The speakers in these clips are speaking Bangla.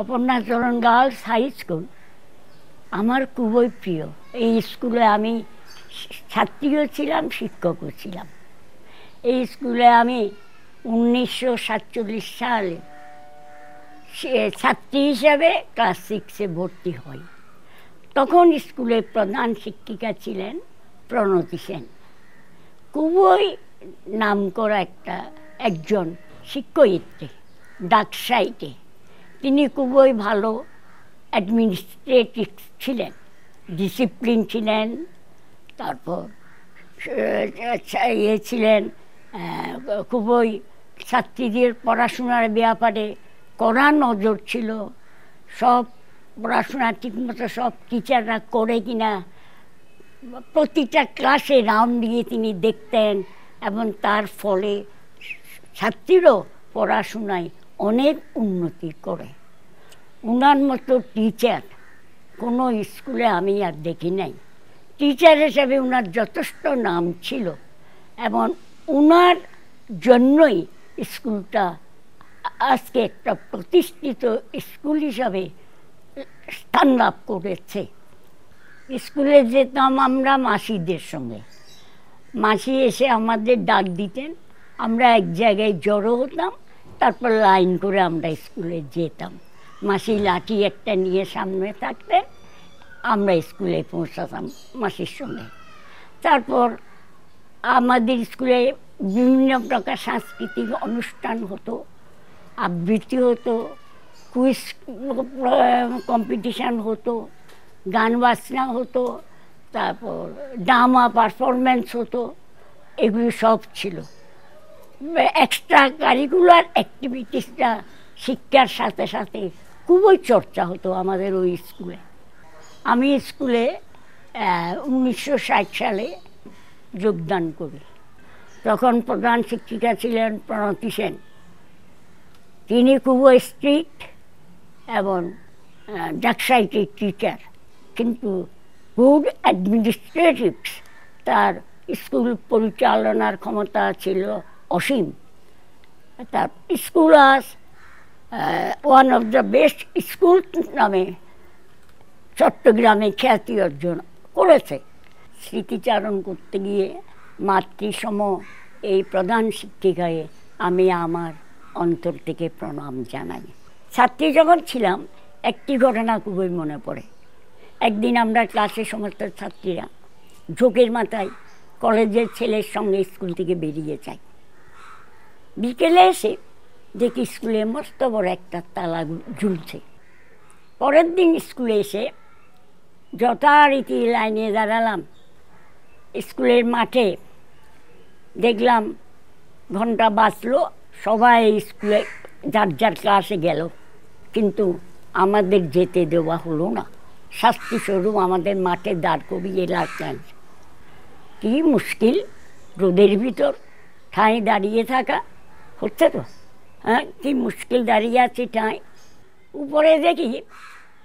অপর্ণা চরণ গার্লস হাই স্কুল আমার খুবই প্রিয় এই স্কুলে আমি ছাত্রীও ছিলাম শিক্ষকও ছিলাম এই স্কুলে আমি উনিশশো সাতচল্লিশ সালে ছাত্রী হিসাবে ক্লাস সিক্সে ভর্তি হই তখন স্কুলের প্রধান শিক্ষিকা ছিলেন প্রণতি সেন খুবই নাম করা একটা একজন শিক্ষয়িত্রী ডাকসাইটে তিনি খুবই ভালো অ্যাডমিনিস্ট্রেটিভ ছিলেন ডিসিপ্লিন ছিলেন তারপর ইয়ে ছিলেন খুবই ছাত্রীদের পড়াশোনার ব্যাপারে কড়া নজর ছিল সব পড়াশোনা ঠিকমতো সব টিচাররা করে কিনা প্রতিটা ক্লাসে রাউন্ড দিয়ে তিনি দেখতেন এবং তার ফলে ছাত্রীরও পড়াশোনায় অনেক উন্নতি করে উনার মতো টিচার কোনো স্কুলে আমি আর দেখি নাই টিচার হিসেবে উনার যথেষ্ট নাম ছিল এবং উনার জন্যই স্কুলটা আজকে একটা প্রতিষ্ঠিত স্কুল হিসাবে স্থান লাভ করেছে স্কুলে যেতাম আমরা মাসিদের সঙ্গে মাসি এসে আমাদের ডাক দিতেন আমরা এক জায়গায় জড়ো হতাম তারপর লাইন করে আমরা স্কুলে যেতাম মাসি লাঠি একটা নিয়ে সামনে থাকতে আমরা স্কুলে পৌঁছাতাম মাসির সঙ্গে তারপর আমাদের স্কুলে বিভিন্ন প্রকার সাংস্কৃতিক অনুষ্ঠান হতো আবৃত্তি হতো কুইজ কম্পিটিশান হতো গান বাজনা হতো তারপর ড্রামা পারফরম্যান্স হতো এগুলো সব ছিল এক্সট্রা কারিকুলার অ্যাক্টিভিটিসটা শিক্ষার সাথে সাথে খুবই চর্চা হতো আমাদের ওই স্কুলে আমি স্কুলে উনিশশো সালে যোগদান করি তখন প্রধান শিক্ষিকা ছিলেন প্রণতি সেন তিনি খুবই স্ট্রিক্ট এবং ডাকসাইটি টিচার কিন্তু গুড অ্যাডমিনিস্ট্রেটিভস তার স্কুল পরিচালনার ক্ষমতা ছিল অসীম তার school as one of the best school নামে চট্টগ্রামে খ্যাতি অর্জন করেছে স্মৃতিচারণ করতে গিয়ে মাতৃসম এই প্রধান শিক্ষিকায় আমি আমার অন্তর থেকে প্রণাম জানাই ছাত্রী যখন ছিলাম একটি ঘটনা খুবই মনে পড়ে একদিন আমরা ক্লাসে সমস্ত ছাত্রীরা ঝোঁকের মাথায় কলেজের ছেলের সঙ্গে স্কুল থেকে বেরিয়ে যাই বিকেলে এসে দেখি স্কুলে মস্ত বড় একটা তালা ঝুলছে পরের দিন স্কুলে এসে যথারীতি লাইনে দাঁড়ালাম স্কুলের মাঠে দেখলাম ঘন্টা বাঁচলো সবাই স্কুলে যার যার ক্লাসে গেল কিন্তু আমাদের যেতে দেওয়া হলো না শাস্তি স্বরূপ আমাদের মাঠে দাঁড় করিয়ে রাখলেন কী মুশকিল রোদের ভিতর ঠাঁই দাঁড়িয়ে থাকা হচ্ছে তো হ্যাঁ কি মুশকিল দাঁড়িয়ে আছে ঠাঁই উপরে দেখি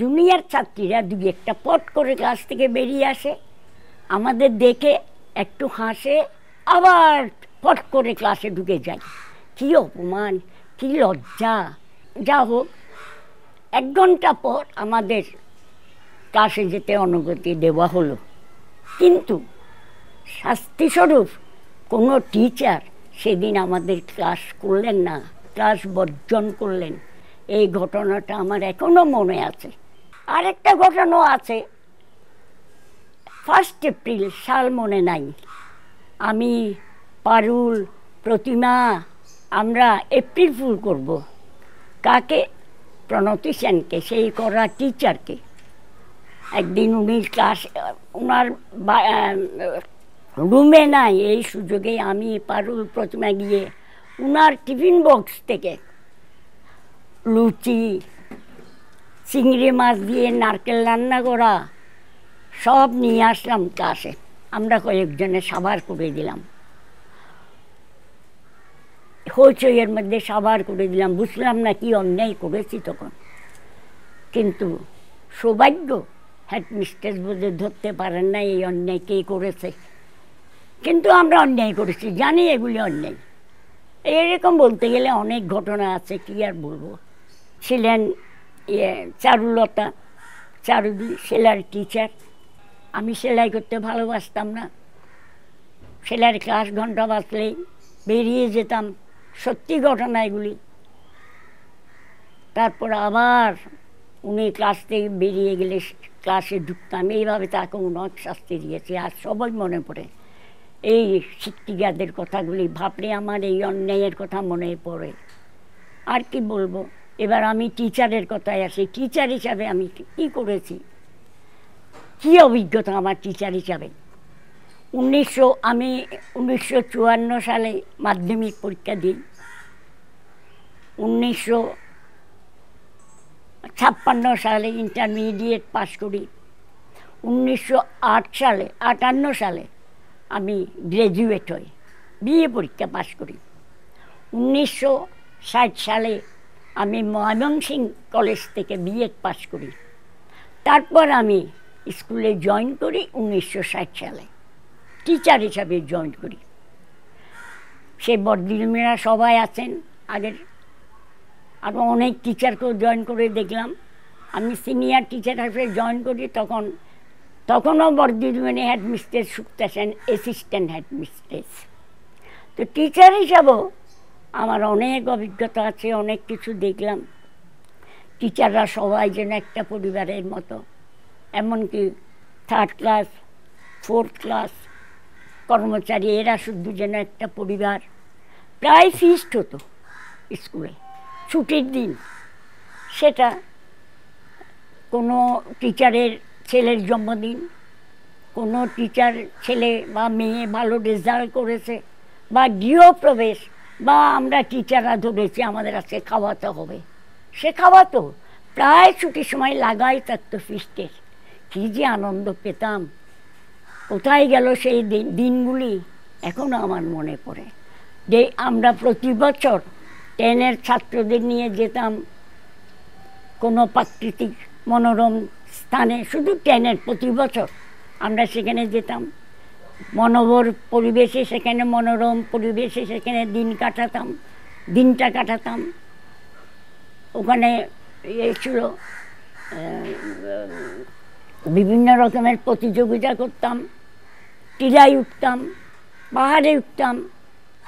জুনিয়র ছাত্রীরা দু একটা পট করে কাছ থেকে বেরিয়ে আসে আমাদের দেখে একটু হাসে আবার পট করে ক্লাসে ঢুকে যায় কী অপমান কী লজ্জা যা হোক এক ঘন্টা পর আমাদের ক্লাসে যেতে অনুগতি দেওয়া হলো কিন্তু শাস্তিস্বরূপ কোনো টিচার সেদিন আমাদের ক্লাস করলেন না ক্লাস বর্জন করলেন এই ঘটনাটা আমার এখনো মনে আছে আরেকটা ঘটনাও আছে ফার্স্ট এপ্রিল সাল মনে নাই আমি পারুল প্রতিমা আমরা এপ্রিল ফুল করব কাকে প্রণতি সেনকে সেই করা টিচারকে একদিন উনি ক্লাস ওনার রুমে নাই এই সুযোগে আমি পারুল প্রতিমা গিয়ে উনার টিফিন বক্স থেকে লুচি চিংড়ি মাছ দিয়ে নারকেল রান্না করা সব নিয়ে আসলাম চাষে আমরা কয়েকজনে সাবার করে দিলাম হইচইয়ের মধ্যে সাবার করে দিলাম বুঝলাম না কি অন্যায় করেছি তখন কিন্তু সৌভাগ্য হেডমিস্ট্রেস বুঝে ধরতে পারেন না এই অন্যায় কে করেছে কিন্তু আমরা অন্যায় করেছি জানি এগুলি অন্যায় এরকম বলতে গেলে অনেক ঘটনা আছে কি আর বলবো ছিলেন ইয়ে চারুলতা চারুদি সেলার টিচার আমি সেলাই করতে ভালোবাসতাম না সেলার ক্লাস ঘন্টা বাঁচলেই বেরিয়ে যেতাম সত্যি ঘটনা এগুলি তারপর আবার উনি ক্লাস থেকে বেরিয়ে গেলে ক্লাসে ঢুকতাম এইভাবে তাকে অনেক শাস্তি দিয়েছি আর সবাই মনে পড়ে এই শিক্ষিকাদের কথাগুলি ভাবলে আমার এই অন্যায়ের কথা মনে পড়ে আর কি বলবো এবার আমি টিচারের কথায় আসি টিচার হিসাবে আমি কি করেছি কি অভিজ্ঞতা আমার টিচার হিসাবে উনিশশো আমি উনিশশো চুয়ান্ন সালে মাধ্যমিক পরীক্ষা দিই উনিশশো ছাপ্পান্ন সালে ইন্টারমিডিয়েট পাস করি উনিশশো সালে আটান্ন সালে আমি গ্র্যাজুয়েট হই বিএ পরীক্ষা পাশ করি উনিশশো ষাট সালে আমি ময়মনসিং কলেজ থেকে বিএড পাশ করি তারপর আমি স্কুলে জয়েন করি উনিশশো ষাট সালে টিচার হিসাবে জয়েন করি সে বর্দিলমিরা সবাই আছেন আগের আরও অনেক টিচারকেও জয়েন করে দেখলাম আমি সিনিয়র টিচার হিসেবে জয়েন করি তখন তখনও বর্ধমানে হেডমিস্ট্রেস শুকতেছেন অ্যাসিস্ট্যান্ট হেডমিস্ট্রেস তো টিচার হিসাবেও আমার অনেক অভিজ্ঞতা আছে অনেক কিছু দেখলাম টিচাররা সবাই যেন একটা পরিবারের মতো এমনকি থার্ড ক্লাস ফোর্থ ক্লাস কর্মচারী এরা শুধু যেন একটা পরিবার প্রায় ফিস্ট হতো স্কুলে ছুটির দিন সেটা কোনো টিচারের ছেলের জন্মদিন কোনো টিচার ছেলে বা মেয়ে ভালো রেজাল্ট করেছে বা গৃহপ্রবেশ বা আমরা টিচাররা ধরেছি আমাদের আজকে খাওয়াতে হবে সে খাওয়াতো প্রায় ছুটির সময় লাগাই থাকত ফিস্টের কী যে আনন্দ পেতাম কোথায় গেল সেই দিনগুলি এখনও আমার মনে পড়ে যে আমরা প্রতি বছর টেনের ছাত্রদের নিয়ে যেতাম কোনো প্রাকৃতিক মনোরম স্থানে শুধু ট্রেনের প্রতি বছর আমরা সেখানে যেতাম মনোবর পরিবেশে সেখানে মনোরম পরিবেশে সেখানে দিন কাটাতাম দিনটা কাটাতাম ওখানে এ ইয়ে ছিল বিভিন্ন রকমের প্রতিযোগিতা করতাম টিলায় উঠতাম পাহাড়ে উঠতাম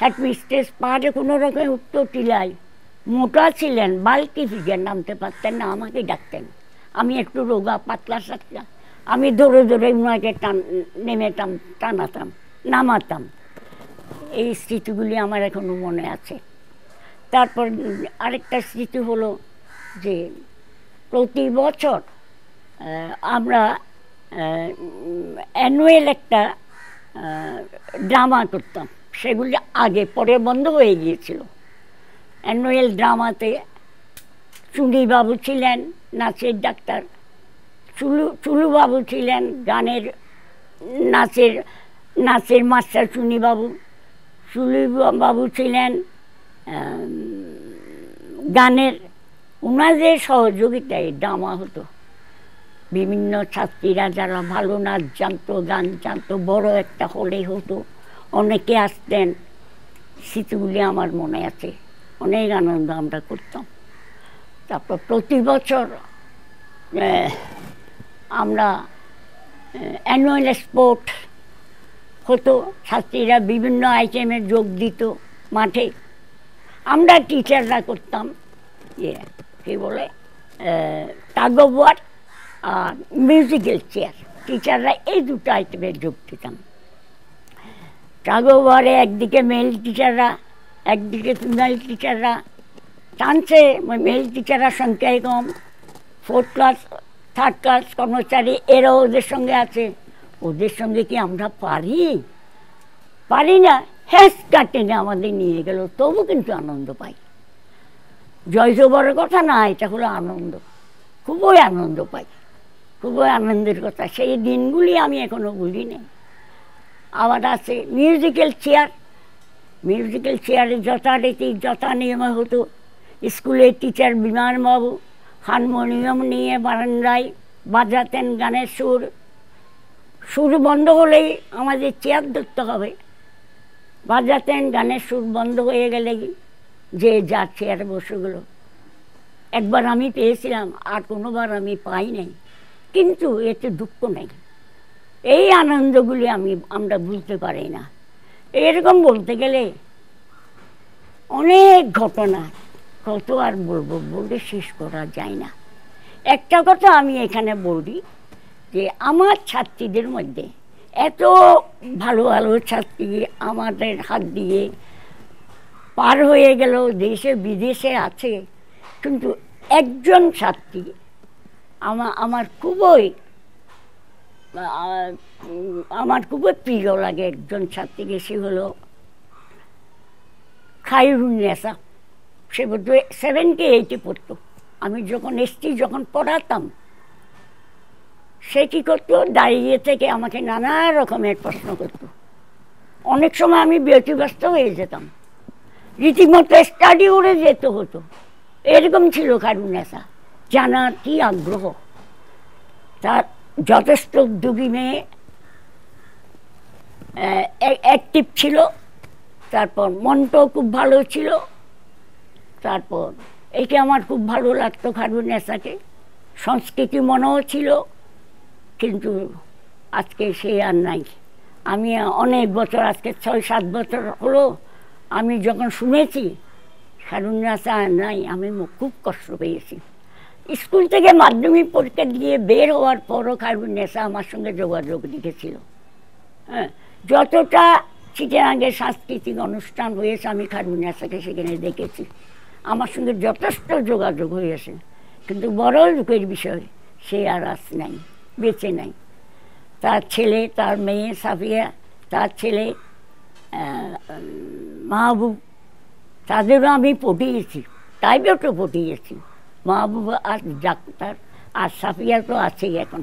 হ্যাটমিস্টেস পাহাড়ে কোনো রকমে উঠতো টিলায় মোটা ছিলেন বাল্কি ফিগার নামতে পারতেন না আমাকে ডাকতেন আমি একটু রোগা পাতলা সাতলা আমি দৌড়ে দৌড়ে উনাকে টান নেমেতাম টানাতাম নামাতাম এই স্মৃতিগুলি আমার এখনও মনে আছে তারপর আরেকটা স্মৃতি হলো যে প্রতি বছর আমরা অ্যানুয়াল একটা ড্রামা করতাম সেগুলি আগে পরে বন্ধ হয়ে গিয়েছিল অ্যানুয়াল ড্রামাতে চুনিবাবু ছিলেন নাচের ডাক্তার চুলু চুলুবাবু ছিলেন গানের নাচের নাচের মাস্টার চুনিবাবু বাবু ছিলেন গানের ওনাদের সহযোগিতায় ডামা হতো বিভিন্ন ছাত্রীরা যারা ভালো নাচ জানতো গান জানতো বড় একটা হলে হতো অনেকে আসতেন স্মৃতিগুলি আমার মনে আছে অনেক আনন্দ আমরা করতাম তারপর প্রতি বছর আমরা অ্যানুয়াল স্পোর্ট হতো ছাত্রীরা বিভিন্ন আইটেমে যোগ দিত মাঠে আমরা টিচাররা করতাম ইয়ে কী বলে টাগ আর মিউজিক্যাল চেয়ার টিচাররা এই দুটো আইটেমে যোগ দিতাম টাগ একদিকে মেল টিচাররা একদিকে ফিমেল টিচাররা টানছে মেল টিচাররা সংখ্যায় কম ফোর্থ ক্লাস থার্ড ক্লাস কর্মচারী এরাও ওদের সঙ্গে আছে ওদের সঙ্গে কি আমরা পারি পারি না হ্যাস কাটেনে আমাদের নিয়ে গেল তবু কিন্তু আনন্দ পাই জয়জ বড় কথা না এটা হলো আনন্দ খুবই আনন্দ পাই খুবই আনন্দের কথা সেই দিনগুলি আমি এখনও বুঝি নেই আবার আছে মিউজিক্যাল চেয়ার মিউজিক্যাল চেয়ারে যথারীতি যথা নিয়মে হতো স্কুলের টিচার বিমানবাবু হারমোনিয়াম নিয়ে বারান্দায় বাজাতেন গানের সুর সুর বন্ধ হলেই আমাদের চেয়ার ধরতে হবে বাজাতেন গানের সুর বন্ধ হয়ে গেলে যে যা চেয়ার বসেগুলো একবার আমি পেয়েছিলাম আর কোনোবার আমি পাই নাই কিন্তু এতে দুঃখ নেই এই আনন্দগুলি আমি আমরা বুঝতে পারি না এরকম বলতে গেলে অনেক ঘটনা কত আর বলবো বলে শেষ করা যায় না একটা কথা আমি এখানে বলি যে আমার ছাত্রীদের মধ্যে এত ভালো ভালো ছাত্রী আমাদের হাত দিয়ে পার হয়ে গেল দেশে বিদেশে আছে কিন্তু একজন ছাত্রী আমার আমার খুবই আমার খুবই প্রিয় লাগে একজন ছাত্রীকে সে হলো খাইরুন নেশা সে বোধহয় সেভেন্টি এইটে পড়তো আমি যখন এসছি যখন পড়াতাম সে কী করতো দাঁড়িয়ে থেকে আমাকে নানা রকমের প্রশ্ন করত অনেক সময় আমি ব্যতিব্যস্ত হয়ে যেতাম রীতিমতো স্টাডি উড়ে যেতে হতো এরকম ছিল কারুন নেশা জানার কি আগ্রহ তার যথেষ্ট উদ্যোগী মেয়ে অ্যাক্টিভ ছিল তারপর মনটাও খুব ভালো ছিল তারপর এটা আমার খুব ভালো লাগতো খারু নেশাকে সংস্কৃতি মনেও ছিল কিন্তু আজকে সে আর নাই আমি অনেক বছর আজকে ছয় সাত বছর হলো আমি যখন শুনেছি খারুন আর নাই আমি খুব কষ্ট পেয়েছি স্কুল থেকে মাধ্যমিক পরীক্ষা দিয়ে বের হওয়ার পরও নেশা আমার সঙ্গে যোগাযোগ রেখেছিল হ্যাঁ যতটা আগে সাংস্কৃতিক অনুষ্ঠান হয়েছে আমি নেশাকে সেখানে দেখেছি আমার সঙ্গে যথেষ্ট যোগাযোগ হয়েছে কিন্তু বড় লোকের বিষয় সে আর আস নাই বেঁচে নাই তার ছেলে তার মেয়ে সাফিয়া তার ছেলে মাহবুব তাদেরও আমি পটিয়েছি তাইবেও তো পটিয়েছি মাহবুব আর ডাক্তার আর সাফিয়া তো আছেই এখন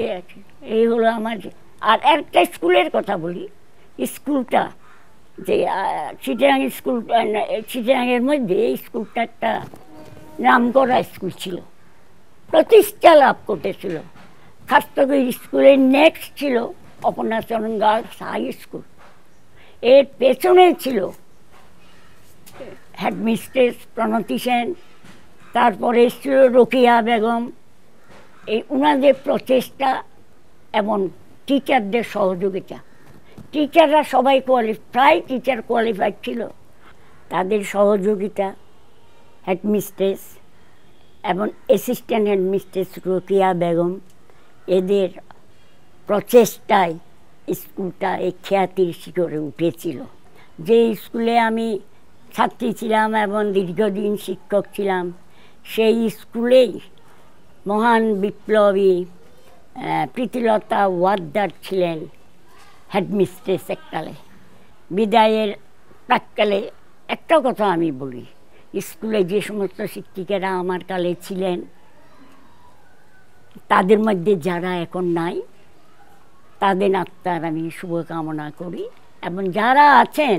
এই আছে এই হলো আমার আর একটা স্কুলের কথা বলি স্কুলটা যে চিটাং স্কুল চিটাংয়ের মধ্যে এই স্কুলটা একটা নাম করা স্কুল ছিল প্রতিষ্ঠা লাভ করেছিল খাস্তগির স্কুলের নেক্সট ছিল অপনাচরণ গার্লস হাই স্কুল এর পেছনে ছিল হেডমিস্ট্রেস প্রণতি সেন তারপরে ছিল রোকিয়া বেগম এই উনাদের প্রচেষ্টা এবং টিচারদের সহযোগিতা টিচাররা সবাই কোয়ালি প্রায় টিচার কোয়ালিফাইড ছিল তাদের সহযোগিতা হেডমিস্ট্রেস এবং অ্যাসিস্ট্যান্ট হেডমিস্ট্রেস রোকিয়া বেগম এদের প্রচেষ্টায় স্কুলটা এই খ্যাতির শিখরে উঠেছিল যে স্কুলে আমি ছাত্রী ছিলাম এবং দীর্ঘদিন শিক্ষক ছিলাম সেই স্কুলেই মহান বিপ্লবী প্রীতিলতা ওয়াদ্দার ছিলেন হেডমিস্ট্রেস এককালে বিদায়ের প্রাককালে একটা কথা আমি বলি স্কুলে যে সমস্ত শিক্ষিকারা আমার কালে ছিলেন তাদের মধ্যে যারা এখন নাই তাদের আত্মার আমি শুভকামনা করি এবং যারা আছেন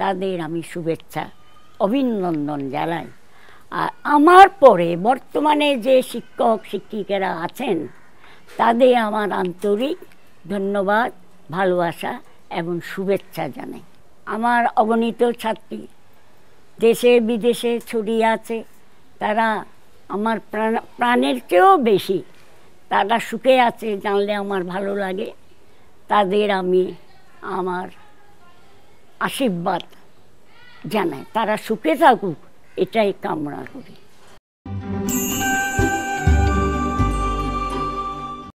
তাদের আমি শুভেচ্ছা অভিনন্দন জানাই আর আমার পরে বর্তমানে যে শিক্ষক শিক্ষিকারা আছেন তাদের আমার আন্তরিক ধন্যবাদ ভালোবাসা এবং শুভেচ্ছা জানাই আমার অগণিত ছাত্রী দেশে বিদেশে ছড়িয়ে আছে তারা আমার প্রাণ প্রাণের চেয়েও বেশি তারা সুখে আছে জানলে আমার ভালো লাগে তাদের আমি আমার আশীর্বাদ জানাই তারা সুখে থাকুক এটাই কামনা করি